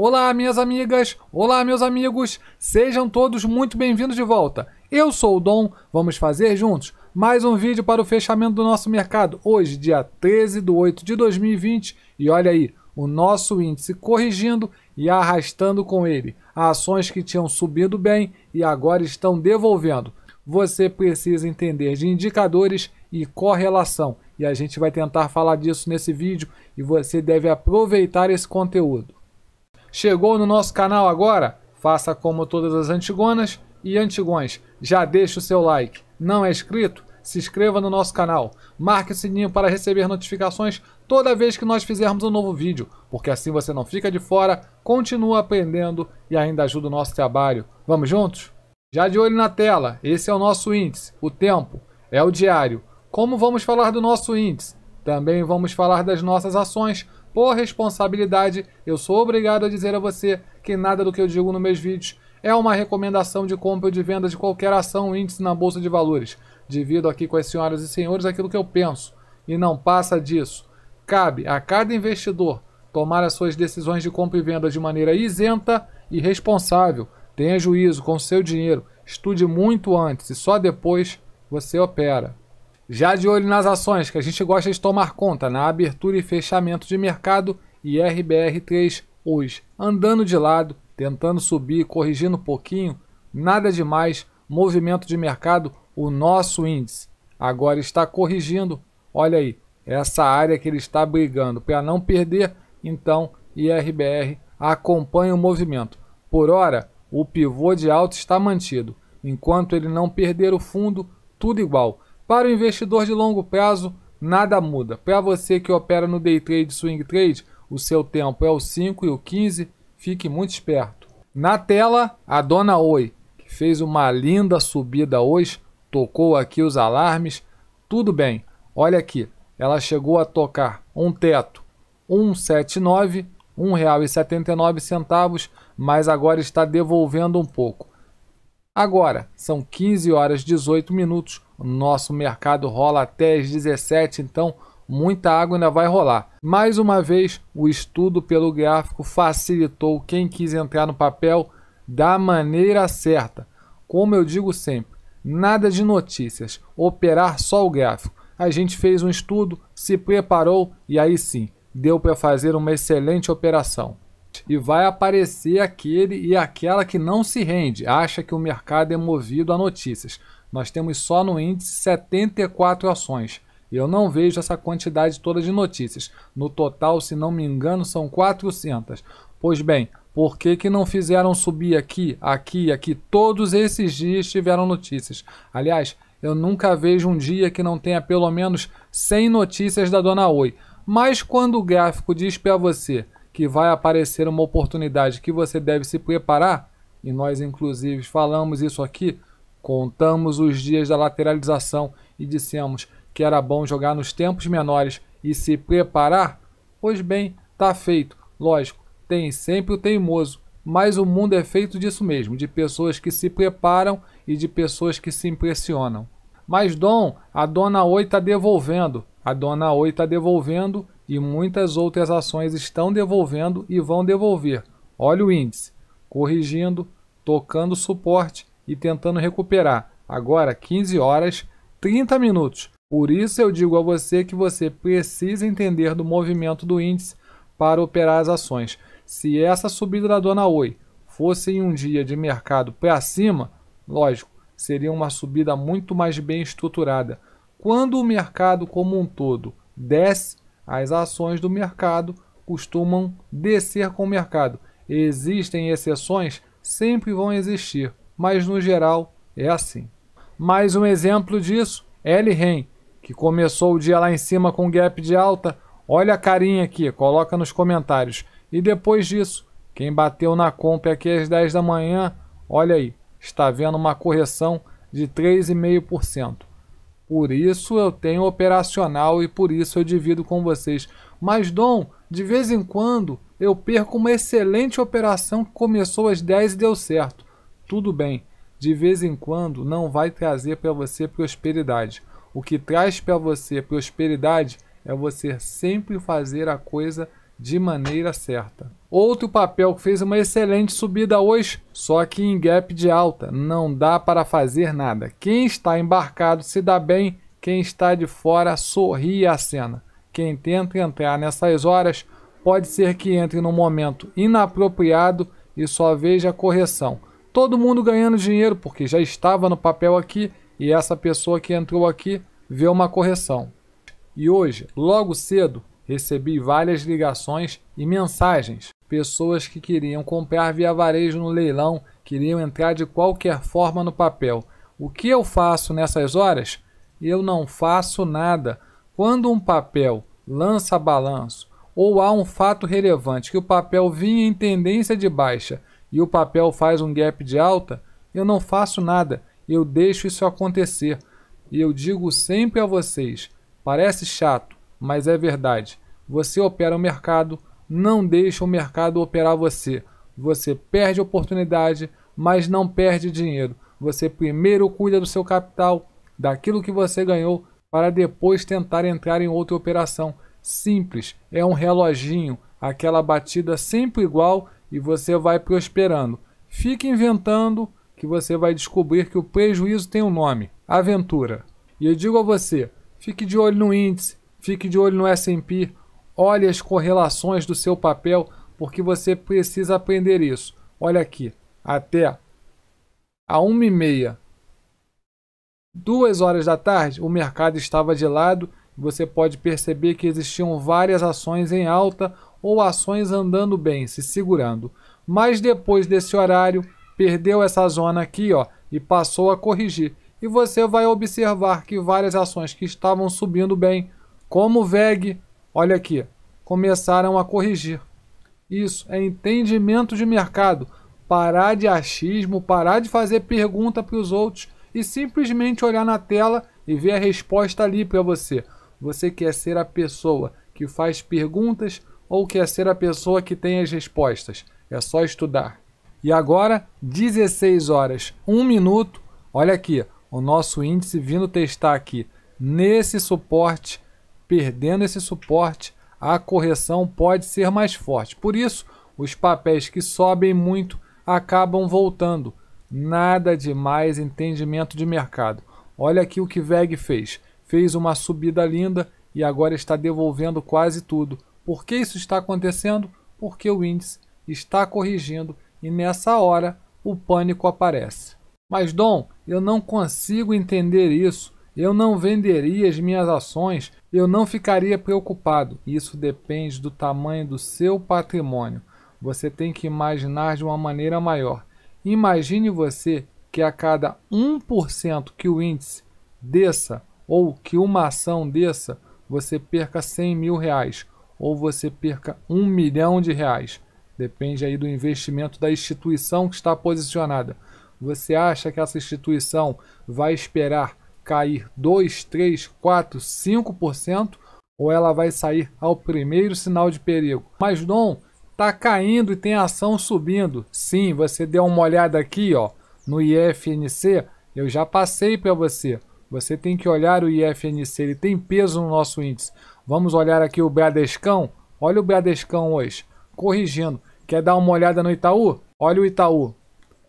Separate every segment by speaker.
Speaker 1: Olá, minhas amigas! Olá, meus amigos! Sejam todos muito bem-vindos de volta. Eu sou o Dom, vamos fazer juntos mais um vídeo para o fechamento do nosso mercado, hoje, dia 13 de 8 de 2020. E olha aí, o nosso índice corrigindo e arrastando com ele ações que tinham subido bem e agora estão devolvendo. Você precisa entender de indicadores e correlação, e a gente vai tentar falar disso nesse vídeo e você deve aproveitar esse conteúdo. Chegou no nosso canal agora? Faça como todas as antigonas e antigões. Já deixa o seu like. Não é inscrito? Se inscreva no nosso canal. Marque o sininho para receber notificações toda vez que nós fizermos um novo vídeo, porque assim você não fica de fora, continua aprendendo e ainda ajuda o nosso trabalho. Vamos juntos? Já de olho na tela, esse é o nosso índice, o tempo, é o diário. Como vamos falar do nosso índice? Também vamos falar das nossas ações, por responsabilidade, eu sou obrigado a dizer a você que nada do que eu digo nos meus vídeos é uma recomendação de compra ou de venda de qualquer ação ou índice na bolsa de valores. Divido aqui com as senhoras e senhores aquilo que eu penso e não passa disso. Cabe a cada investidor tomar as suas decisões de compra e venda de maneira isenta e responsável. Tenha juízo com o seu dinheiro, estude muito antes e só depois você opera. Já de olho nas ações que a gente gosta de tomar conta na abertura e fechamento de mercado e RBR3 hoje, andando de lado, tentando subir, corrigindo um pouquinho, nada demais, movimento de mercado, o nosso índice. Agora está corrigindo, olha aí, essa área que ele está brigando para não perder, então IRBR acompanha o movimento. Por hora, o pivô de alta está mantido, enquanto ele não perder o fundo, tudo igual para o investidor de longo prazo, nada muda. Para você que opera no day trade, swing trade, o seu tempo é o 5 e o 15, fique muito esperto. Na tela, a dona Oi, que fez uma linda subida hoje, tocou aqui os alarmes, tudo bem. Olha aqui, ela chegou a tocar um teto 179, R$ 1,79, mas agora está devolvendo um pouco. Agora, são 15 horas 18 minutos, nosso mercado rola até as 17, então muita água ainda vai rolar. Mais uma vez, o estudo pelo gráfico facilitou quem quis entrar no papel da maneira certa. Como eu digo sempre, nada de notícias, operar só o gráfico. A gente fez um estudo, se preparou e aí sim, deu para fazer uma excelente operação. E vai aparecer aquele e aquela que não se rende, acha que o mercado é movido a notícias. Nós temos só no índice 74 ações. E eu não vejo essa quantidade toda de notícias. No total, se não me engano, são 400. Pois bem, por que, que não fizeram subir aqui, aqui, aqui? Todos esses dias tiveram notícias. Aliás, eu nunca vejo um dia que não tenha pelo menos 100 notícias da Dona Oi. Mas quando o gráfico diz para você que vai aparecer uma oportunidade que você deve se preparar, e nós inclusive falamos isso aqui, Contamos os dias da lateralização e dissemos que era bom jogar nos tempos menores e se preparar? Pois bem, tá feito. Lógico, tem sempre o teimoso, mas o mundo é feito disso mesmo, de pessoas que se preparam e de pessoas que se impressionam. Mas Dom, a Dona Oi está devolvendo, a Dona Oi está devolvendo e muitas outras ações estão devolvendo e vão devolver. Olha o índice, corrigindo, tocando suporte e tentando recuperar. Agora 15 horas 30 minutos. Por isso eu digo a você que você precisa entender do movimento do índice para operar as ações. Se essa subida da dona Oi fosse em um dia de mercado para cima, lógico, seria uma subida muito mais bem estruturada. Quando o mercado como um todo desce, as ações do mercado costumam descer com o mercado. Existem exceções? Sempre vão existir mas no geral é assim. Mais um exemplo disso, L. Ren, que começou o dia lá em cima com gap de alta, olha a carinha aqui, coloca nos comentários. E depois disso, quem bateu na comp aqui às 10 da manhã, olha aí, está vendo uma correção de 3,5%. Por isso eu tenho operacional e por isso eu divido com vocês. Mas, Dom, de vez em quando eu perco uma excelente operação que começou às 10 e deu certo tudo bem, de vez em quando não vai trazer para você prosperidade. O que traz para você prosperidade é você sempre fazer a coisa de maneira certa. Outro papel que fez uma excelente subida hoje, só que em gap de alta, não dá para fazer nada. Quem está embarcado se dá bem, quem está de fora sorri a cena. Quem tenta entrar nessas horas pode ser que entre num momento inapropriado e só veja correção todo mundo ganhando dinheiro, porque já estava no papel aqui e essa pessoa que entrou aqui vê uma correção. E hoje, logo cedo, recebi várias ligações e mensagens. Pessoas que queriam comprar via varejo no leilão, queriam entrar de qualquer forma no papel. O que eu faço nessas horas? Eu não faço nada. Quando um papel lança balanço ou há um fato relevante que o papel vinha em tendência de baixa e o papel faz um gap de alta, eu não faço nada, eu deixo isso acontecer. E eu digo sempre a vocês: parece chato, mas é verdade. Você opera o mercado, não deixa o mercado operar você. Você perde oportunidade, mas não perde dinheiro. Você primeiro cuida do seu capital, daquilo que você ganhou, para depois tentar entrar em outra operação. Simples, é um reloginho, aquela batida sempre igual e você vai prosperando. Fique inventando que você vai descobrir que o prejuízo tem um nome, aventura. E eu digo a você, fique de olho no índice, fique de olho no S&P, olhe as correlações do seu papel, porque você precisa aprender isso. Olha aqui, até a 1 e meia, duas horas da tarde, o mercado estava de lado. Você pode perceber que existiam várias ações em alta ou ações andando bem, se segurando. Mas depois desse horário, perdeu essa zona aqui, ó, e passou a corrigir. E você vai observar que várias ações que estavam subindo bem, como VEG, olha aqui, começaram a corrigir. Isso é entendimento de mercado. Parar de achismo, parar de fazer pergunta para os outros e simplesmente olhar na tela e ver a resposta ali para você. Você quer ser a pessoa que faz perguntas ou quer ser a pessoa que tem as respostas? É só estudar. E agora, 16 horas, 1 minuto. Olha aqui, o nosso índice vindo testar aqui nesse suporte, perdendo esse suporte, a correção pode ser mais forte. Por isso, os papéis que sobem muito acabam voltando. Nada de mais entendimento de mercado. Olha aqui o que VEG fez. Fez uma subida linda e agora está devolvendo quase tudo. Por que isso está acontecendo? Porque o índice está corrigindo e nessa hora o pânico aparece. Mas Dom, eu não consigo entender isso. Eu não venderia as minhas ações, eu não ficaria preocupado. Isso depende do tamanho do seu patrimônio. Você tem que imaginar de uma maneira maior. Imagine você que a cada 1% que o índice desça ou que uma ação desça, você perca 100 mil reais ou você perca um milhão de reais. Depende aí do investimento da instituição que está posicionada. Você acha que essa instituição vai esperar cair 2, 3, 4, 5% ou ela vai sair ao primeiro sinal de perigo? Mas Dom, tá caindo e tem ação subindo. Sim, você deu uma olhada aqui, ó, no IFNC, eu já passei para você. Você tem que olhar o IFNC, ele tem peso no nosso índice. Vamos olhar aqui o Bradescão. Olha o Bradescão hoje, corrigindo. Quer dar uma olhada no Itaú? Olha o Itaú.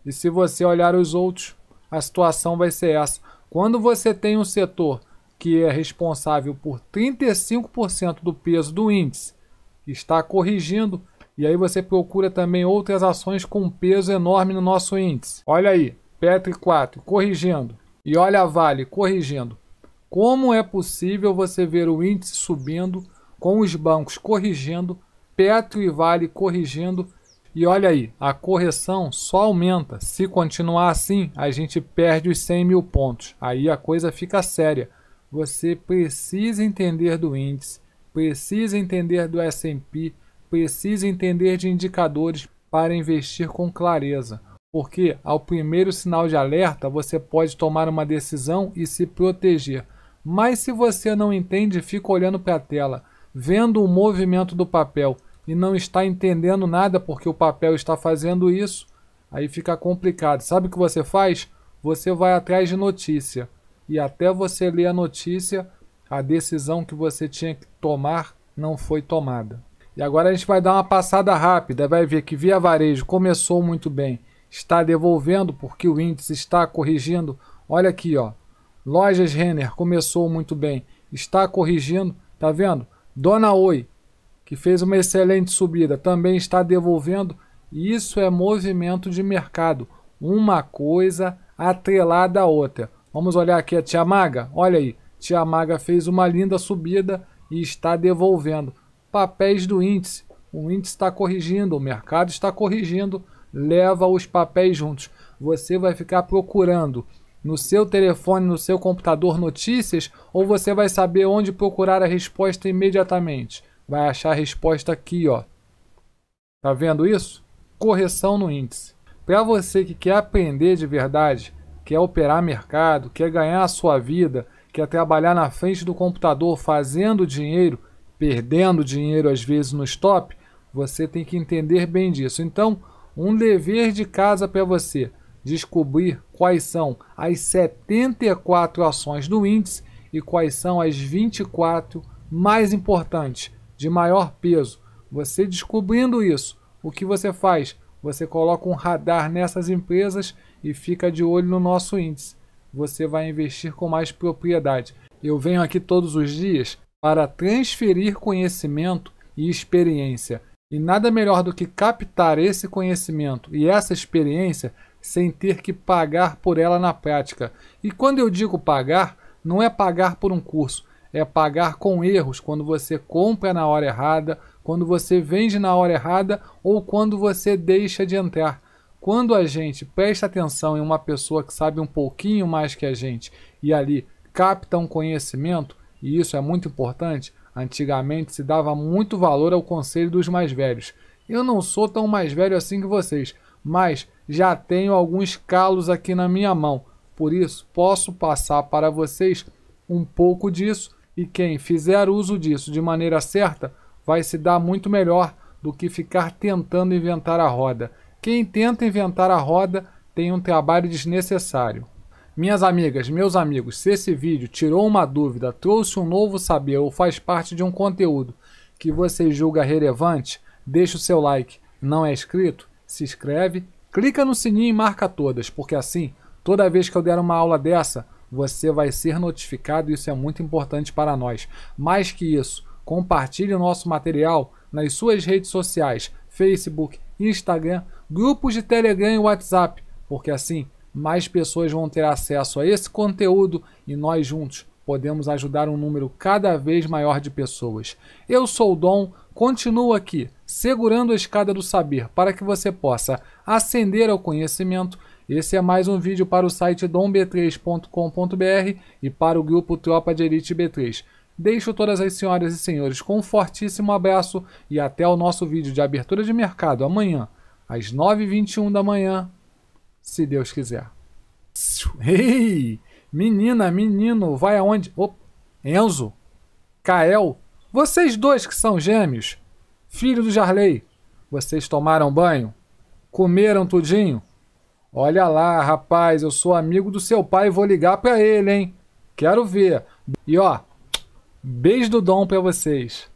Speaker 1: E se você olhar os outros, a situação vai ser essa. Quando você tem um setor que é responsável por 35% do peso do índice, está corrigindo, e aí você procura também outras ações com peso enorme no nosso índice. Olha aí, Petri 4 corrigindo. E olha a Vale corrigindo. Como é possível você ver o índice subindo, com os bancos corrigindo, Petro e Vale corrigindo? E olha aí, a correção só aumenta. Se continuar assim, a gente perde os 100 mil pontos. Aí a coisa fica séria. Você precisa entender do índice, precisa entender do S&P, precisa entender de indicadores para investir com clareza porque ao primeiro sinal de alerta você pode tomar uma decisão e se proteger. Mas se você não entende, fica olhando para a tela, vendo o movimento do papel e não está entendendo nada porque o papel está fazendo isso, aí fica complicado. Sabe o que você faz? Você vai atrás de notícia. E até você ler a notícia, a decisão que você tinha que tomar não foi tomada. E agora a gente vai dar uma passada rápida, vai ver que Via Varejo começou muito bem, está devolvendo porque o índice está corrigindo. Olha aqui, ó. Lojas Renner começou muito bem, está corrigindo, tá vendo? Dona Oi, que fez uma excelente subida, também está devolvendo. Isso é movimento de mercado, uma coisa atrelada à outra. Vamos olhar aqui a Tia Maga, olha aí, Tia Maga fez uma linda subida e está devolvendo. Papéis do índice, o índice está corrigindo, o mercado está corrigindo, leva os papéis juntos. Você vai ficar procurando no seu telefone, no seu computador notícias, ou você vai saber onde procurar a resposta imediatamente. Vai achar a resposta aqui, ó. Tá vendo isso? Correção no índice. Para você que quer aprender de verdade, quer operar mercado, quer ganhar a sua vida, quer trabalhar na frente do computador fazendo dinheiro, perdendo dinheiro às vezes no stop, você tem que entender bem disso. Então, um dever de casa para você descobrir quais são as 74 ações do índice e quais são as 24 mais importantes, de maior peso. Você descobrindo isso, o que você faz? Você coloca um radar nessas empresas e fica de olho no nosso índice. Você vai investir com mais propriedade. Eu venho aqui todos os dias para transferir conhecimento e experiência. E nada melhor do que captar esse conhecimento e essa experiência sem ter que pagar por ela na prática. E quando eu digo pagar, não é pagar por um curso, é pagar com erros, quando você compra na hora errada, quando você vende na hora errada ou quando você deixa de entrar. Quando a gente presta atenção em uma pessoa que sabe um pouquinho mais que a gente e ali capta um conhecimento, e isso é muito importante, antigamente se dava muito valor ao conselho dos mais velhos. Eu não sou tão mais velho assim que vocês, mas já tenho alguns calos aqui na minha mão. Por isso, posso passar para vocês um pouco disso e quem fizer uso disso de maneira certa vai se dar muito melhor do que ficar tentando inventar a roda. Quem tenta inventar a roda tem um trabalho desnecessário. Minhas amigas, meus amigos, se esse vídeo tirou uma dúvida, trouxe um novo saber ou faz parte de um conteúdo que você julga relevante, deixa o seu like. Não é inscrito? Se inscreve Clica no sininho e marca todas, porque assim, toda vez que eu der uma aula dessa, você vai ser notificado e isso é muito importante para nós. Mais que isso, compartilhe o nosso material nas suas redes sociais, Facebook, Instagram, grupos de Telegram e WhatsApp, porque assim mais pessoas vão ter acesso a esse conteúdo e nós juntos podemos ajudar um número cada vez maior de pessoas. Eu sou o Dom, continuo aqui, segurando a escada do saber, para que você possa ascender ao conhecimento. Esse é mais um vídeo para o site domb3.com.br e para o grupo Tropa de Elite B3. Deixo todas as senhoras e senhores com um fortíssimo abraço e até o nosso vídeo de abertura de mercado amanhã, às 9h21 da manhã, se Deus quiser. Ei! Menina, menino, vai aonde? Opa, Enzo, Kael, vocês dois que são gêmeos, filho do Jarley, vocês tomaram banho? Comeram tudinho? Olha lá, rapaz, eu sou amigo do seu pai e vou ligar para ele, hein? Quero ver. E ó, beijo do Dom para vocês.